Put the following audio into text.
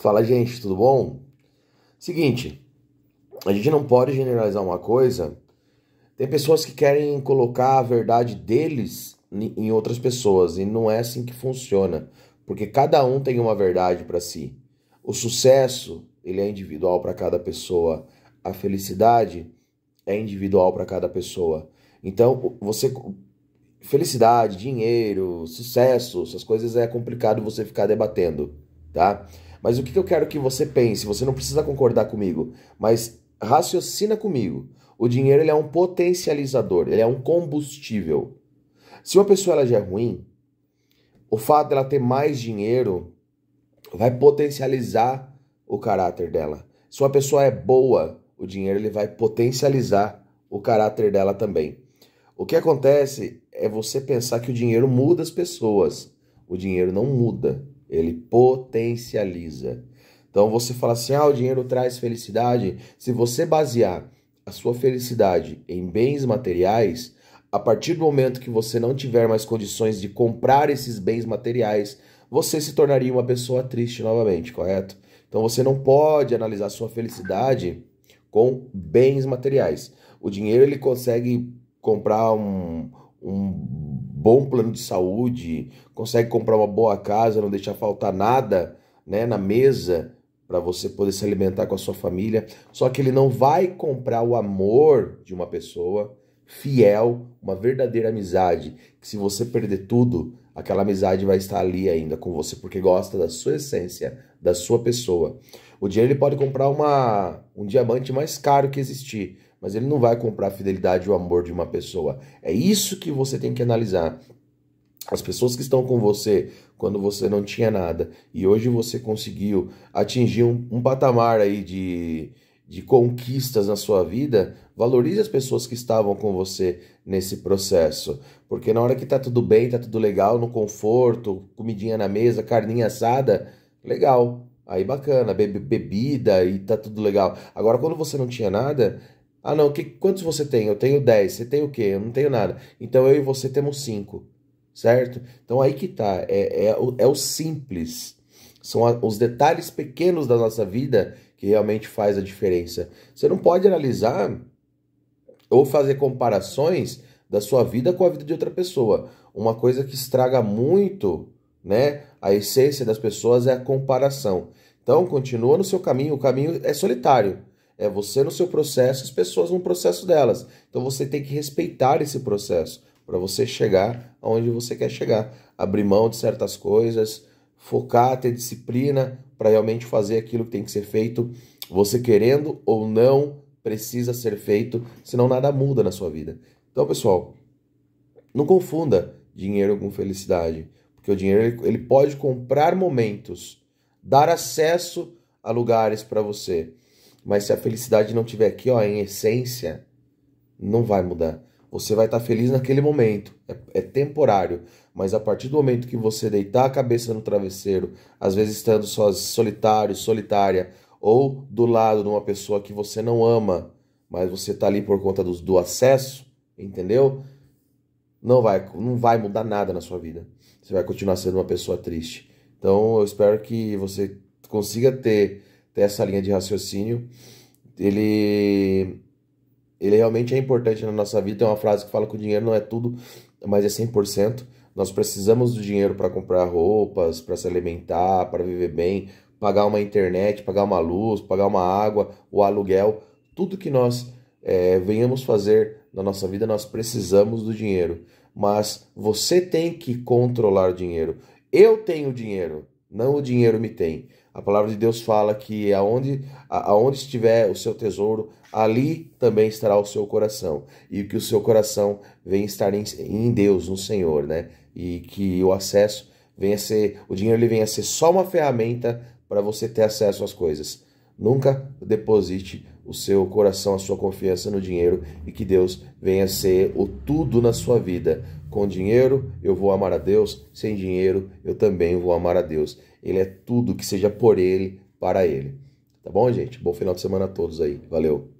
Fala, gente, tudo bom? Seguinte, a gente não pode generalizar uma coisa. Tem pessoas que querem colocar a verdade deles em outras pessoas e não é assim que funciona, porque cada um tem uma verdade para si. O sucesso, ele é individual para cada pessoa. A felicidade é individual para cada pessoa. Então, você felicidade, dinheiro, sucesso, essas coisas é complicado você ficar debatendo, tá? Mas o que eu quero que você pense, você não precisa concordar comigo, mas raciocina comigo. O dinheiro ele é um potencializador, ele é um combustível. Se uma pessoa ela já é ruim, o fato dela ter mais dinheiro vai potencializar o caráter dela. Se uma pessoa é boa, o dinheiro ele vai potencializar o caráter dela também. O que acontece é você pensar que o dinheiro muda as pessoas. O dinheiro não muda. Ele potencializa. Então você fala assim: ah, o dinheiro traz felicidade. Se você basear a sua felicidade em bens materiais, a partir do momento que você não tiver mais condições de comprar esses bens materiais, você se tornaria uma pessoa triste novamente, correto? Então você não pode analisar sua felicidade com bens materiais. O dinheiro ele consegue comprar um, um bom plano de saúde, consegue comprar uma boa casa, não deixar faltar nada né, na mesa para você poder se alimentar com a sua família. Só que ele não vai comprar o amor de uma pessoa, fiel, uma verdadeira amizade, que se você perder tudo, aquela amizade vai estar ali ainda com você, porque gosta da sua essência, da sua pessoa. O dinheiro ele pode comprar uma, um diamante mais caro que existir, mas ele não vai comprar a fidelidade e o amor de uma pessoa. É isso que você tem que analisar. As pessoas que estão com você quando você não tinha nada e hoje você conseguiu atingir um, um patamar aí de, de conquistas na sua vida, valorize as pessoas que estavam com você nesse processo. Porque na hora que tá tudo bem, tá tudo legal, no conforto, comidinha na mesa, carninha assada, legal. Aí bacana, be bebida e tá tudo legal. Agora quando você não tinha nada, ah não, que, quantos você tem? Eu tenho 10. Você tem o quê? Eu não tenho nada. Então eu e você temos 5. Certo? Então aí que tá, é, é, é o, é o simples. São a, os detalhes pequenos da nossa vida que realmente faz a diferença. Você não pode analisar ou fazer comparações da sua vida com a vida de outra pessoa. Uma coisa que estraga muito, né, a essência das pessoas é a comparação. Então, continua no seu caminho, o caminho é solitário. É você no seu processo, as pessoas no processo delas. Então você tem que respeitar esse processo para você chegar aonde você quer chegar. Abrir mão de certas coisas, focar, ter disciplina, para realmente fazer aquilo que tem que ser feito, você querendo ou não, precisa ser feito, senão nada muda na sua vida. Então, pessoal, não confunda dinheiro com felicidade, porque o dinheiro ele pode comprar momentos, dar acesso a lugares para você, mas se a felicidade não tiver aqui, ó, em essência, não vai mudar. Você vai estar tá feliz naquele momento, é, é, temporário. Mas a partir do momento que você deitar a cabeça no travesseiro, às vezes estando só, solitário, solitária, ou do lado de uma pessoa que você não ama, mas você está ali por conta do, do acesso, entendeu? Não vai, não vai mudar nada na sua vida. Você vai continuar sendo uma pessoa triste. Então eu espero que você consiga ter, ter essa linha de raciocínio. Ele ele realmente é importante na nossa vida. Tem uma frase que fala que o dinheiro não é tudo, mas é 100%. Nós precisamos do dinheiro para comprar roupas, para se alimentar, para viver bem, pagar uma internet, pagar uma luz, pagar uma água, o aluguel. Tudo que nós é, venhamos fazer na nossa vida, nós precisamos do dinheiro. Mas você tem que controlar o dinheiro. Eu tenho dinheiro não o dinheiro me tem. A palavra de Deus fala que aonde, aonde estiver o seu tesouro, ali também estará o seu coração. E que o seu coração vem estar em, em Deus, no Senhor, né? E que o acesso venha ser, o dinheiro ele venha ser só uma ferramenta para você ter acesso às coisas. Nunca deposite o seu coração, a sua confiança no dinheiro e que Deus venha ser o tudo na sua vida. Com dinheiro eu vou amar a Deus, sem dinheiro eu também vou amar a Deus. Ele é tudo que seja por ele, para ele. Tá bom, gente? Bom final de semana a todos aí. Valeu.